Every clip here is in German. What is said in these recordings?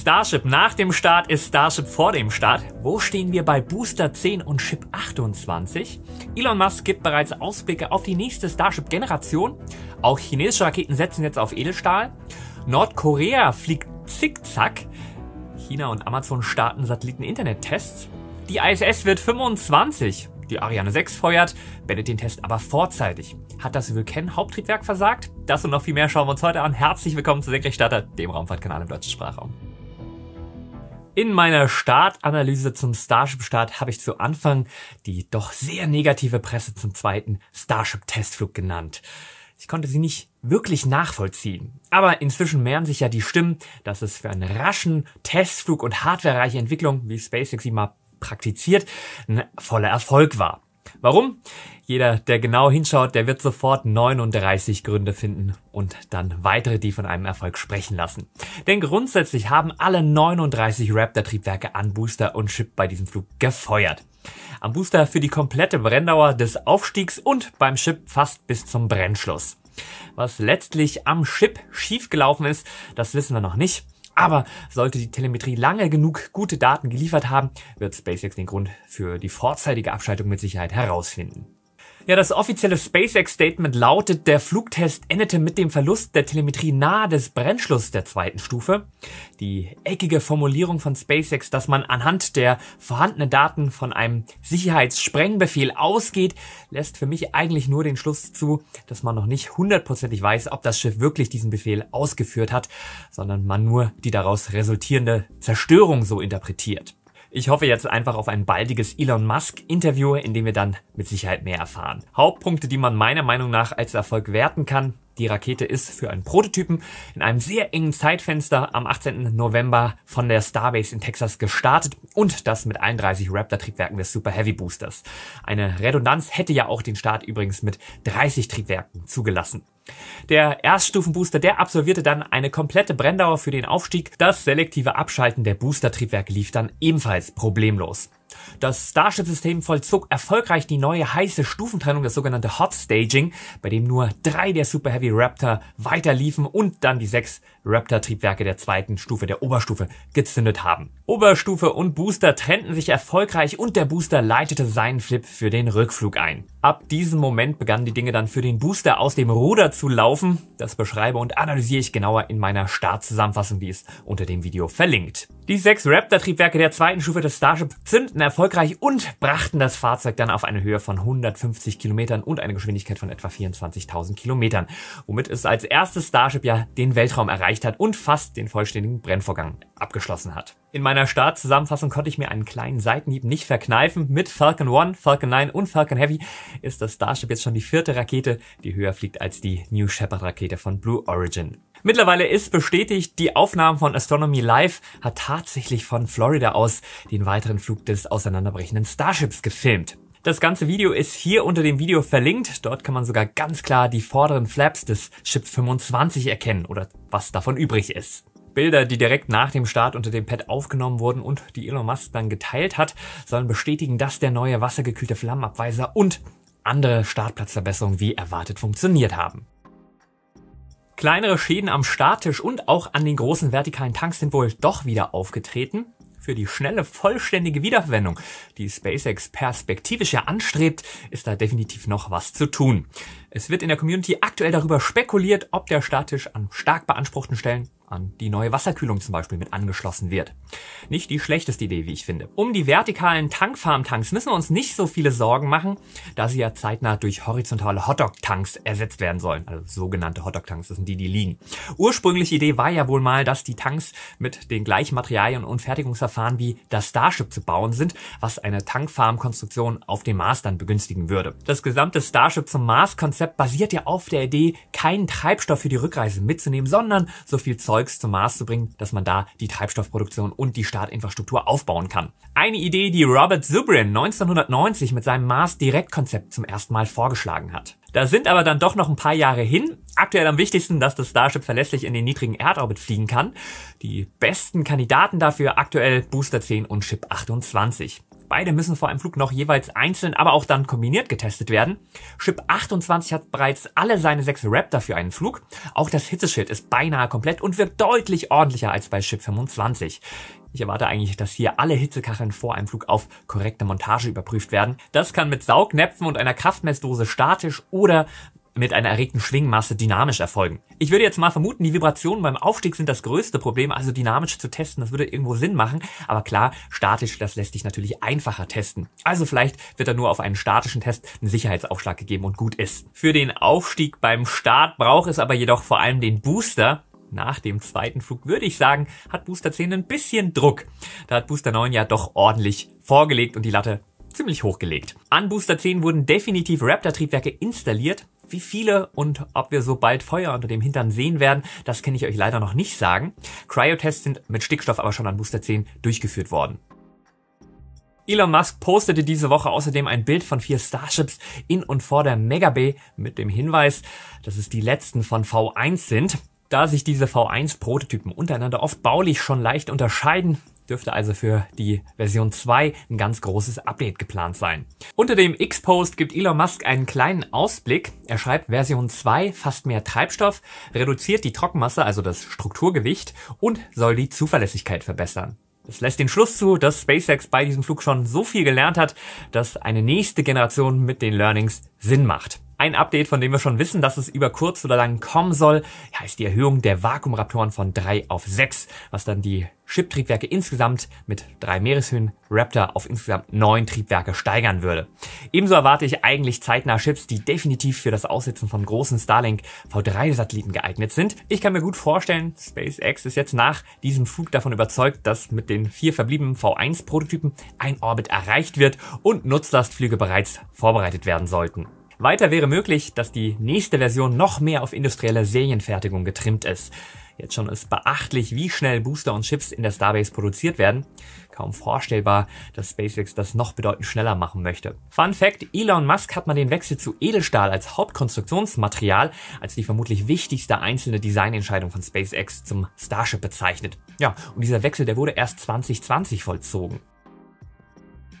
Starship nach dem Start ist Starship vor dem Start. Wo stehen wir bei Booster 10 und Ship 28? Elon Musk gibt bereits Ausblicke auf die nächste Starship-Generation. Auch chinesische Raketen setzen jetzt auf Edelstahl. Nordkorea fliegt zickzack. China und Amazon starten Satelliten-Internet-Tests. Die ISS wird 25. Die Ariane 6 feuert, beendet den Test aber vorzeitig. Hat das Vulcan-Haupttriebwerk versagt? Das und noch viel mehr schauen wir uns heute an. Herzlich willkommen zu Senkrechtstarter, dem Raumfahrtkanal im deutschen Sprachraum. In meiner Startanalyse zum Starship-Start habe ich zu Anfang die doch sehr negative Presse zum zweiten Starship-Testflug genannt. Ich konnte sie nicht wirklich nachvollziehen. Aber inzwischen mehren sich ja die Stimmen, dass es für einen raschen Testflug und hardwarereiche Entwicklung, wie SpaceX sie mal praktiziert, ein voller Erfolg war. Warum? Jeder, der genau hinschaut, der wird sofort 39 Gründe finden und dann weitere, die von einem Erfolg sprechen lassen. Denn grundsätzlich haben alle 39 Raptor-Triebwerke an Booster und Chip bei diesem Flug gefeuert. Am Booster für die komplette Brenndauer des Aufstiegs und beim Chip fast bis zum Brennschluss. Was letztlich am Chip schiefgelaufen ist, das wissen wir noch nicht. Aber sollte die Telemetrie lange genug gute Daten geliefert haben, wird SpaceX den Grund für die vorzeitige Abschaltung mit Sicherheit herausfinden. Ja, das offizielle SpaceX-Statement lautet, der Flugtest endete mit dem Verlust der Telemetrie nahe des Brennschlusses der zweiten Stufe. Die eckige Formulierung von SpaceX, dass man anhand der vorhandenen Daten von einem Sicherheitssprengbefehl ausgeht, lässt für mich eigentlich nur den Schluss zu, dass man noch nicht hundertprozentig weiß, ob das Schiff wirklich diesen Befehl ausgeführt hat, sondern man nur die daraus resultierende Zerstörung so interpretiert. Ich hoffe jetzt einfach auf ein baldiges Elon Musk-Interview, in dem wir dann mit Sicherheit mehr erfahren. Hauptpunkte, die man meiner Meinung nach als Erfolg werten kann, die Rakete ist für einen Prototypen in einem sehr engen Zeitfenster am 18. November von der Starbase in Texas gestartet und das mit 31 Raptor-Triebwerken des Super Heavy Boosters. Eine Redundanz hätte ja auch den Start übrigens mit 30 Triebwerken zugelassen. Der Erststufenbooster, der absolvierte dann eine komplette Brenndauer für den Aufstieg. Das selektive Abschalten der Boostertriebwerke lief dann ebenfalls problemlos. Das Starship-System vollzog erfolgreich die neue heiße Stufentrennung, das sogenannte Hot Staging, bei dem nur drei der Super Heavy Raptor weiterliefen und dann die sechs Raptor-Triebwerke der zweiten Stufe, der Oberstufe, gezündet haben. Oberstufe und Booster trennten sich erfolgreich und der Booster leitete seinen Flip für den Rückflug ein. Ab diesem Moment begannen die Dinge dann für den Booster aus dem Ruder zu laufen. Das beschreibe und analysiere ich genauer in meiner Startzusammenfassung, die ist unter dem Video verlinkt. Die sechs Raptor-Triebwerke der zweiten Stufe des Starship zündeten erfolgreich und brachten das Fahrzeug dann auf eine Höhe von 150 Kilometern und eine Geschwindigkeit von etwa 24.000 Kilometern, womit es als erstes Starship ja den Weltraum erreicht erreicht hat und fast den vollständigen Brennvorgang abgeschlossen hat. In meiner Startzusammenfassung konnte ich mir einen kleinen Seitenhieb nicht verkneifen. Mit Falcon 1, Falcon 9 und Falcon Heavy ist das Starship jetzt schon die vierte Rakete, die höher fliegt als die New Shepard Rakete von Blue Origin. Mittlerweile ist bestätigt, die Aufnahmen von Astronomy Live hat tatsächlich von Florida aus den weiteren Flug des auseinanderbrechenden Starships gefilmt. Das ganze Video ist hier unter dem Video verlinkt. Dort kann man sogar ganz klar die vorderen Flaps des Chip 25 erkennen oder was davon übrig ist. Bilder, die direkt nach dem Start unter dem Pad aufgenommen wurden und die Elon Musk dann geteilt hat, sollen bestätigen, dass der neue wassergekühlte Flammenabweiser und andere Startplatzverbesserungen wie erwartet funktioniert haben. Kleinere Schäden am Starttisch und auch an den großen vertikalen Tanks sind wohl doch wieder aufgetreten. Für die schnelle, vollständige Wiederverwendung, die SpaceX perspektivisch ja anstrebt, ist da definitiv noch was zu tun. Es wird in der Community aktuell darüber spekuliert, ob der Starttisch an stark beanspruchten Stellen an die neue Wasserkühlung zum Beispiel mit angeschlossen wird. Nicht die schlechteste Idee, wie ich finde. Um die vertikalen tankfarm müssen wir uns nicht so viele Sorgen machen, da sie ja zeitnah durch horizontale Hotdog-Tanks ersetzt werden sollen. Also sogenannte Hotdog-Tanks, das sind die, die liegen. Ursprüngliche Idee war ja wohl mal, dass die Tanks mit den gleichen Materialien und Fertigungsverfahren wie das Starship zu bauen sind, was eine tankfarm auf dem Mars dann begünstigen würde. Das gesamte Starship zum Mars-Konzept basiert ja auf der Idee, keinen Treibstoff für die Rückreise mitzunehmen, sondern so viel Zeug Erfolgs zum Mars zu bringen, dass man da die Treibstoffproduktion und die Startinfrastruktur aufbauen kann. Eine Idee, die Robert Zubrin 1990 mit seinem Mars-Direktkonzept zum ersten Mal vorgeschlagen hat. Da sind aber dann doch noch ein paar Jahre hin. Aktuell am wichtigsten, dass das Starship verlässlich in den niedrigen Erdorbit fliegen kann. Die besten Kandidaten dafür aktuell Booster 10 und Chip 28. Beide müssen vor einem Flug noch jeweils einzeln, aber auch dann kombiniert getestet werden. Chip 28 hat bereits alle seine sechs Raptor für einen Flug. Auch das Hitzeschild ist beinahe komplett und wirkt deutlich ordentlicher als bei Chip 25. Ich erwarte eigentlich, dass hier alle Hitzekacheln vor einem Flug auf korrekte Montage überprüft werden. Das kann mit Saugnäpfen und einer Kraftmessdose statisch oder mit einer erregten Schwingmasse dynamisch erfolgen. Ich würde jetzt mal vermuten, die Vibrationen beim Aufstieg sind das größte Problem, also dynamisch zu testen, das würde irgendwo Sinn machen, aber klar, statisch, das lässt sich natürlich einfacher testen. Also vielleicht wird da nur auf einen statischen Test ein Sicherheitsaufschlag gegeben und gut ist. Für den Aufstieg beim Start braucht es aber jedoch vor allem den Booster, nach dem zweiten Flug, würde ich sagen, hat Booster 10 ein bisschen Druck. Da hat Booster 9 ja doch ordentlich vorgelegt und die Latte ziemlich hochgelegt. An Booster 10 wurden definitiv Raptor-Triebwerke installiert, wie viele und ob wir so bald Feuer unter dem Hintern sehen werden, das kann ich euch leider noch nicht sagen. Cryotests sind mit Stickstoff aber schon an Booster 10 durchgeführt worden. Elon Musk postete diese Woche außerdem ein Bild von vier Starships in und vor der Megabay mit dem Hinweis, dass es die letzten von V1 sind. Da sich diese V1-Prototypen untereinander oft baulich schon leicht unterscheiden, dürfte also für die Version 2 ein ganz großes Update geplant sein. Unter dem X-Post gibt Elon Musk einen kleinen Ausblick. Er schreibt, Version 2 fasst mehr Treibstoff, reduziert die Trockenmasse, also das Strukturgewicht und soll die Zuverlässigkeit verbessern. Das lässt den Schluss zu, dass SpaceX bei diesem Flug schon so viel gelernt hat, dass eine nächste Generation mit den Learnings Sinn macht. Ein Update, von dem wir schon wissen, dass es über kurz oder lang kommen soll, heißt die Erhöhung der Vakuumraptoren von 3 auf 6, was dann die Chip-Triebwerke insgesamt mit drei Meereshöhen Raptor auf insgesamt neun Triebwerke steigern würde. Ebenso erwarte ich eigentlich zeitnah Chips, die definitiv für das Aussetzen von großen Starlink V3-Satelliten geeignet sind. Ich kann mir gut vorstellen, SpaceX ist jetzt nach diesem Flug davon überzeugt, dass mit den vier verbliebenen V1-Prototypen ein Orbit erreicht wird und Nutzlastflüge bereits vorbereitet werden sollten. Weiter wäre möglich, dass die nächste Version noch mehr auf industrielle Serienfertigung getrimmt ist. Jetzt schon ist beachtlich, wie schnell Booster und Chips in der Starbase produziert werden. Kaum vorstellbar, dass SpaceX das noch bedeutend schneller machen möchte. Fun Fact, Elon Musk hat man den Wechsel zu Edelstahl als Hauptkonstruktionsmaterial als die vermutlich wichtigste einzelne Designentscheidung von SpaceX zum Starship bezeichnet. Ja, und dieser Wechsel, der wurde erst 2020 vollzogen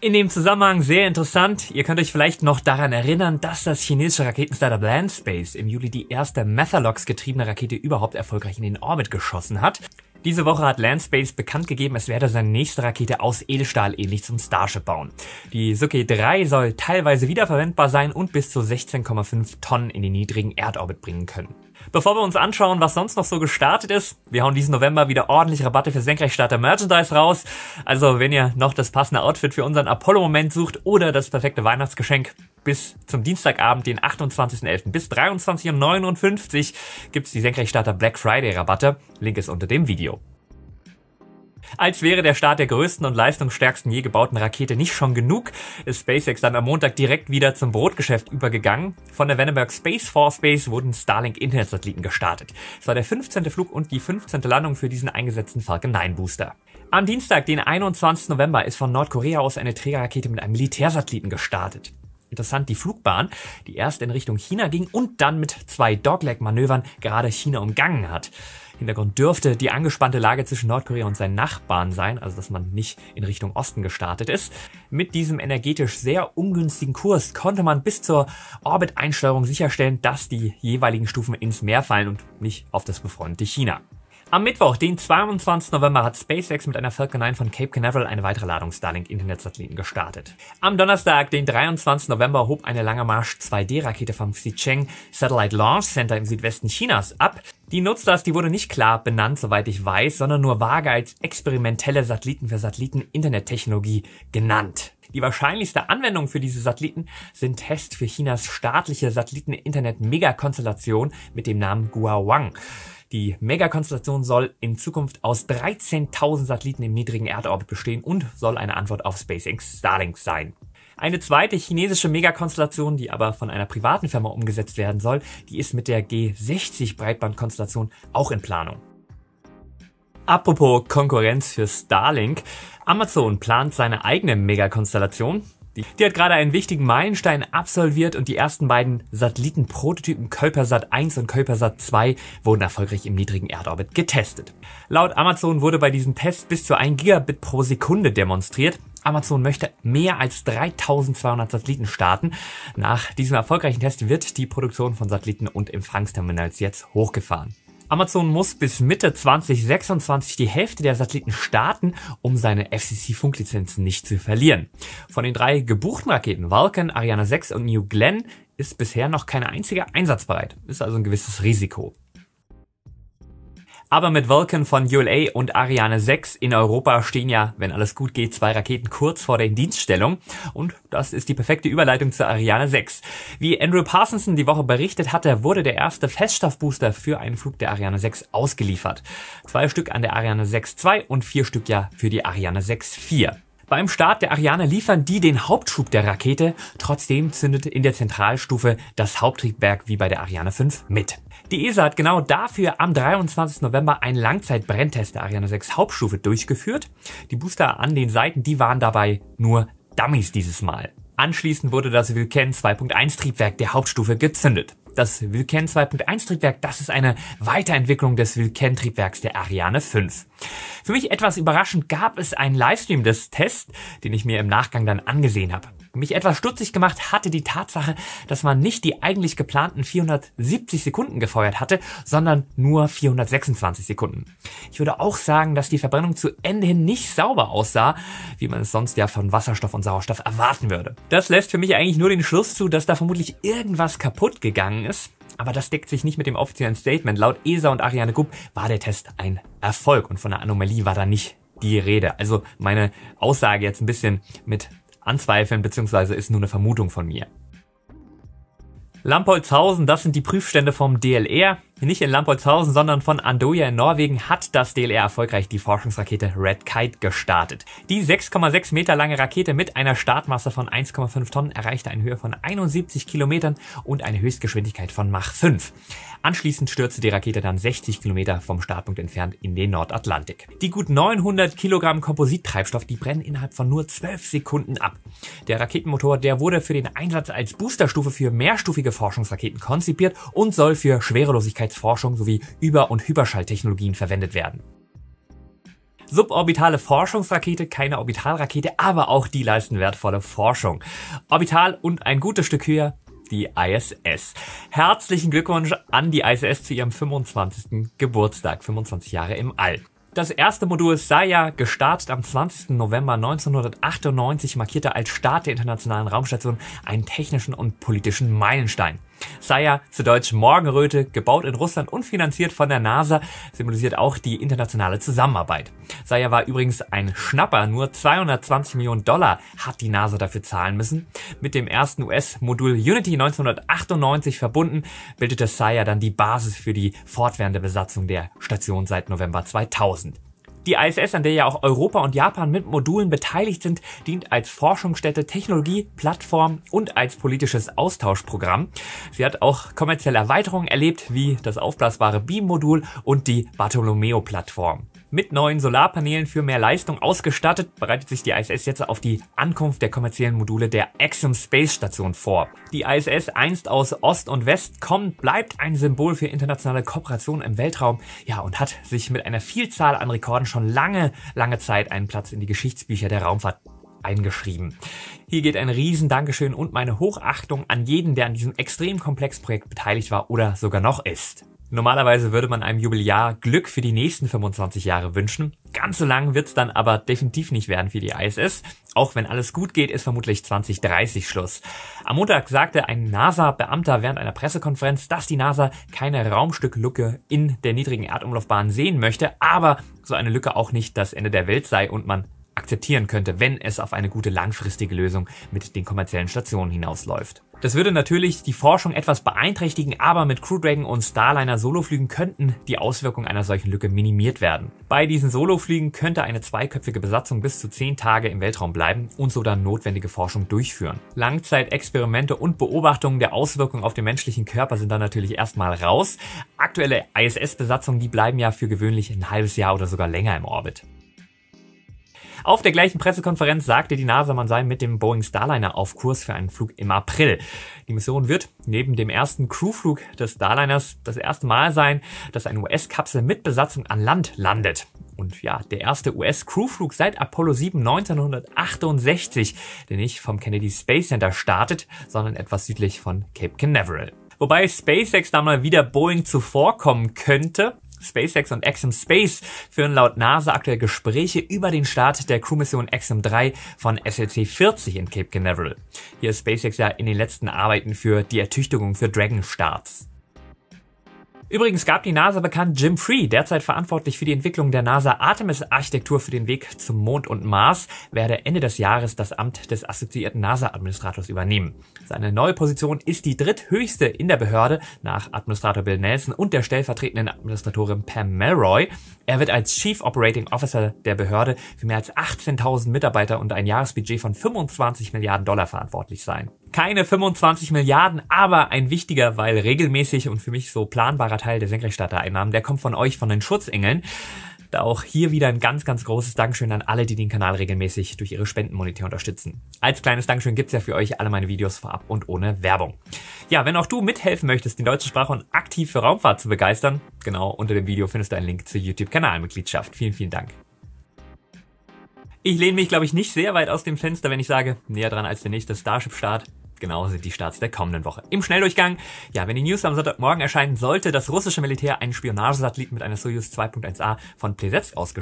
in dem Zusammenhang sehr interessant. Ihr könnt euch vielleicht noch daran erinnern, dass das chinesische Raketenstarter Blandspace im Juli die erste Methalox getriebene Rakete überhaupt erfolgreich in den Orbit geschossen hat. Diese Woche hat Landspace bekannt gegeben, es werde seine nächste Rakete aus Edelstahl ähnlich zum Starship bauen. Die Suki 3 soll teilweise wiederverwendbar sein und bis zu 16,5 Tonnen in den niedrigen Erdorbit bringen können. Bevor wir uns anschauen, was sonst noch so gestartet ist, wir hauen diesen November wieder ordentlich Rabatte für Senkrechtstarter Merchandise raus. Also wenn ihr noch das passende Outfit für unseren Apollo-Moment sucht oder das perfekte Weihnachtsgeschenk, bis zum Dienstagabend, den 28.11. bis 23.59 Uhr gibt es die Senkrechtstarter Black Friday Rabatte. Link ist unter dem Video. Als wäre der Start der größten und leistungsstärksten je gebauten Rakete nicht schon genug, ist SpaceX dann am Montag direkt wieder zum Brotgeschäft übergegangen. Von der Vandenberg Space Force Base wurden Starlink Internetsatelliten gestartet. Es war der 15. Flug und die 15. Landung für diesen eingesetzten Falcon 9 Booster. Am Dienstag, den 21. November, ist von Nordkorea aus eine Trägerrakete mit einem Militärsatelliten gestartet interessant die Flugbahn, die erst in Richtung China ging und dann mit zwei Dogleg-Manövern gerade China umgangen hat. Hintergrund dürfte die angespannte Lage zwischen Nordkorea und seinen Nachbarn sein, also dass man nicht in Richtung Osten gestartet ist. Mit diesem energetisch sehr ungünstigen Kurs konnte man bis zur Orbit-Einsteuerung sicherstellen, dass die jeweiligen Stufen ins Meer fallen und nicht auf das befreundete China. Am Mittwoch, den 22. November, hat SpaceX mit einer Falcon 9 von Cape Canaveral eine weitere Ladung Starlink-Internetsatelliten gestartet. Am Donnerstag, den 23. November, hob eine Lange Marsch 2D-Rakete vom Xicheng Satellite Launch Center im Südwesten Chinas ab. Die Nutzlast, die wurde nicht klar benannt, soweit ich weiß, sondern nur vage als experimentelle Satelliten für Satelliten-Internettechnologie genannt. Die wahrscheinlichste Anwendung für diese Satelliten sind Tests für Chinas staatliche Satelliten-Internet-Megakonstellation mit dem Namen Guawang. Die Megakonstellation soll in Zukunft aus 13.000 Satelliten im niedrigen Erdorbit bestehen und soll eine Antwort auf SpaceX Starlink sein. Eine zweite chinesische Megakonstellation, die aber von einer privaten Firma umgesetzt werden soll, die ist mit der G60 Breitbandkonstellation auch in Planung. Apropos Konkurrenz für Starlink. Amazon plant seine eigene Megakonstellation. Die hat gerade einen wichtigen Meilenstein absolviert und die ersten beiden Satellitenprototypen Kölpersat 1 und Kölpersat 2 wurden erfolgreich im niedrigen Erdorbit getestet. Laut Amazon wurde bei diesem Test bis zu 1 Gigabit pro Sekunde demonstriert. Amazon möchte mehr als 3200 Satelliten starten. Nach diesem erfolgreichen Test wird die Produktion von Satelliten und Empfangsterminals jetzt hochgefahren. Amazon muss bis Mitte 2026 die Hälfte der Satelliten starten, um seine FCC-Funklizenzen nicht zu verlieren. Von den drei gebuchten Raketen Vulcan, Ariane 6 und New Glenn ist bisher noch keine einzige einsatzbereit. Ist also ein gewisses Risiko. Aber mit Vulcan von ULA und Ariane 6 in Europa stehen ja, wenn alles gut geht, zwei Raketen kurz vor der Indienststellung. Und das ist die perfekte Überleitung zur Ariane 6. Wie Andrew Parsonson die Woche berichtet hatte, wurde der erste Feststoffbooster für einen Flug der Ariane 6 ausgeliefert. Zwei Stück an der Ariane 6-2 und vier Stück ja für die Ariane 6-4. Beim Start der Ariane liefern die den Hauptschub der Rakete, trotzdem zündet in der Zentralstufe das Haupttriebwerk wie bei der Ariane 5 mit. Die ESA hat genau dafür am 23. November einen Langzeitbrenntest der Ariane 6 Hauptstufe durchgeführt. Die Booster an den Seiten, die waren dabei nur Dummies dieses Mal. Anschließend wurde das Vulcan 2.1 Triebwerk der Hauptstufe gezündet. Das Vulcan 2.1 Triebwerk, das ist eine Weiterentwicklung des Vulcan Triebwerks der Ariane 5. Für mich etwas überraschend gab es einen Livestream des Tests, den ich mir im Nachgang dann angesehen habe. Mich etwas stutzig gemacht hatte die Tatsache, dass man nicht die eigentlich geplanten 470 Sekunden gefeuert hatte, sondern nur 426 Sekunden. Ich würde auch sagen, dass die Verbrennung zu Ende hin nicht sauber aussah, wie man es sonst ja von Wasserstoff und Sauerstoff erwarten würde. Das lässt für mich eigentlich nur den Schluss zu, dass da vermutlich irgendwas kaputt gegangen ist. Aber das deckt sich nicht mit dem offiziellen Statement. Laut ESA und Ariane Grupp war der Test ein Erfolg und von der Anomalie war da nicht die Rede. Also meine Aussage jetzt ein bisschen mit anzweifeln beziehungsweise ist nur eine Vermutung von mir. Lampolzhausen, das sind die Prüfstände vom DLR. Nicht in Lampoldshausen, sondern von Andoja in Norwegen hat das DLR erfolgreich die Forschungsrakete Red Kite gestartet. Die 6,6 Meter lange Rakete mit einer Startmasse von 1,5 Tonnen erreichte eine Höhe von 71 Kilometern und eine Höchstgeschwindigkeit von Mach 5. Anschließend stürzte die Rakete dann 60 Kilometer vom Startpunkt entfernt in den Nordatlantik. Die gut 900 Kilogramm Komposittreibstoff, die brennen innerhalb von nur 12 Sekunden ab. Der Raketenmotor, der wurde für den Einsatz als Boosterstufe für mehrstufige Forschungsraketen konzipiert und soll für Schwerelosigkeit Flugsicherheitsforschung sowie Über- und Hyperschalltechnologien verwendet werden. Suborbitale Forschungsrakete, keine Orbitalrakete, aber auch die leisten wertvolle Forschung. Orbital und ein gutes Stück höher, die ISS. Herzlichen Glückwunsch an die ISS zu ihrem 25. Geburtstag, 25 Jahre im All. Das erste Modul Saya, gestartet am 20. November 1998, markierte als Start der Internationalen Raumstation einen technischen und politischen Meilenstein sei ja zu Deutsch Morgenröte, gebaut in Russland und finanziert von der NASA, symbolisiert auch die internationale Zusammenarbeit. Saya war übrigens ein Schnapper, nur 220 Millionen Dollar hat die NASA dafür zahlen müssen. Mit dem ersten US-Modul Unity 1998 verbunden, bildete Saya dann die Basis für die fortwährende Besatzung der Station seit November 2000. Die ISS, an der ja auch Europa und Japan mit Modulen beteiligt sind, dient als Forschungsstätte, Technologie, Plattform und als politisches Austauschprogramm. Sie hat auch kommerzielle Erweiterungen erlebt, wie das aufblasbare Beam-Modul und die Bartolomeo-Plattform. Mit neuen Solarpanelen für mehr Leistung ausgestattet, bereitet sich die ISS jetzt auf die Ankunft der kommerziellen Module der Axiom Space Station vor. Die ISS, einst aus Ost und West kommt, bleibt ein Symbol für internationale Kooperation im Weltraum, ja, und hat sich mit einer Vielzahl an Rekorden schon lange, lange Zeit einen Platz in die Geschichtsbücher der Raumfahrt eingeschrieben. Hier geht ein riesen Dankeschön und meine Hochachtung an jeden, der an diesem extrem komplexen Projekt beteiligt war oder sogar noch ist. Normalerweise würde man einem Jubiläar Glück für die nächsten 25 Jahre wünschen. Ganz so lang wird's dann aber definitiv nicht werden für die ISS. Auch wenn alles gut geht, ist vermutlich 2030 Schluss. Am Montag sagte ein NASA-Beamter während einer Pressekonferenz, dass die NASA keine Raumstücklücke in der niedrigen Erdumlaufbahn sehen möchte, aber so eine Lücke auch nicht das Ende der Welt sei und man akzeptieren könnte, wenn es auf eine gute langfristige Lösung mit den kommerziellen Stationen hinausläuft. Das würde natürlich die Forschung etwas beeinträchtigen, aber mit Crew Dragon und Starliner Soloflügen könnten die Auswirkungen einer solchen Lücke minimiert werden. Bei diesen Soloflügen könnte eine zweiköpfige Besatzung bis zu 10 Tage im Weltraum bleiben und so dann notwendige Forschung durchführen. Langzeitexperimente und Beobachtungen der Auswirkungen auf den menschlichen Körper sind dann natürlich erstmal raus. Aktuelle ISS-Besatzungen, die bleiben ja für gewöhnlich ein halbes Jahr oder sogar länger im Orbit. Auf der gleichen Pressekonferenz sagte die NASA, man sei mit dem Boeing Starliner auf Kurs für einen Flug im April. Die Mission wird neben dem ersten Crewflug des Starliners das erste Mal sein, dass eine US-Kapsel mit Besatzung an Land landet. Und ja, der erste US-Crewflug seit Apollo 7 1968, der nicht vom Kennedy Space Center startet, sondern etwas südlich von Cape Canaveral. Wobei SpaceX da mal wieder Boeing zuvorkommen könnte. SpaceX und Exim Space führen laut NASA aktuell Gespräche über den Start der Crewmission Exim 3 von SLC 40 in Cape Canaveral. Hier ist SpaceX ja in den letzten Arbeiten für die Ertüchtigung für Dragon Starts. Übrigens gab die NASA bekannt, Jim Free, derzeit verantwortlich für die Entwicklung der NASA Artemis-Architektur für den Weg zum Mond und Mars, werde Ende des Jahres das Amt des assoziierten NASA-Administrators übernehmen. Seine neue Position ist die dritthöchste in der Behörde nach Administrator Bill Nelson und der stellvertretenden Administratorin Pam Melroy. Er wird als Chief Operating Officer der Behörde für mehr als 18.000 Mitarbeiter und ein Jahresbudget von 25 Milliarden Dollar verantwortlich sein keine 25 Milliarden, aber ein wichtiger, weil regelmäßig und für mich so planbarer Teil der Senkrechtstarter-Einnahmen, der kommt von euch, von den Schutzengeln. Da auch hier wieder ein ganz, ganz großes Dankeschön an alle, die den Kanal regelmäßig durch ihre Spenden monetär unterstützen. Als kleines Dankeschön gibt's ja für euch alle meine Videos vorab und ohne Werbung. Ja, wenn auch du mithelfen möchtest, die deutsche Sprache und aktiv für Raumfahrt zu begeistern, genau unter dem Video findest du einen Link zur YouTube-Kanalmitgliedschaft. Vielen, vielen Dank. Ich lehne mich, glaube ich, nicht sehr weit aus dem Fenster, wenn ich sage, näher dran als der nächste Starship-Start Genauso die Starts der kommenden Woche. Im Schnelldurchgang, ja, wenn die News am Sonntagmorgen erscheinen, sollte das russische Militär einen Spionagesatellit mit einer Soyuz 2.1a von Plesetsk aus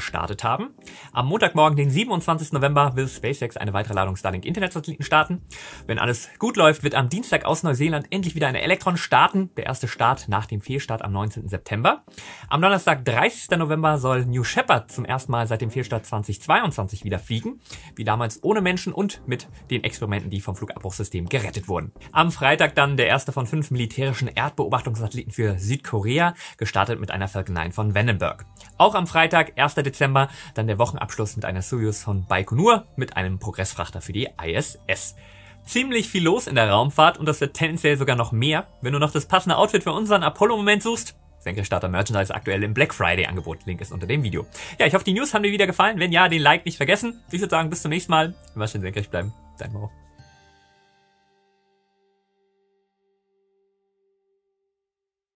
haben. Am Montagmorgen, den 27. November, will SpaceX eine weitere Ladung Starlink Internetsatelliten starten. Wenn alles gut läuft, wird am Dienstag aus Neuseeland endlich wieder eine Electron starten. Der erste Start nach dem Fehlstart am 19. September. Am Donnerstag, 30. November, soll New Shepard zum ersten Mal seit dem Fehlstart 2022 wieder fliegen. Wie damals ohne Menschen und mit den Experimenten, die vom Flugabbruchsystem gerechnet gerettet wurden. Am Freitag dann der erste von fünf militärischen Erdbeobachtungssatelliten für Südkorea, gestartet mit einer Falcon 9 von Vandenberg. Auch am Freitag, 1. Dezember, dann der Wochenabschluss mit einer Soyuz von Baikonur mit einem Progressfrachter für die ISS ziemlich viel los in der Raumfahrt und das wird tendenziell sogar noch mehr. Wenn du noch das passende Outfit für unseren Apollo-Moment suchst, Senkelstarter Merchandise aktuell im Black Friday Angebot. Link ist unter dem Video. Ja, ich hoffe, die News haben dir wieder gefallen. Wenn ja, den Like nicht vergessen. Ich würde sagen, bis zum nächsten Mal. Immer schön senkrecht bleiben. Dein Maro.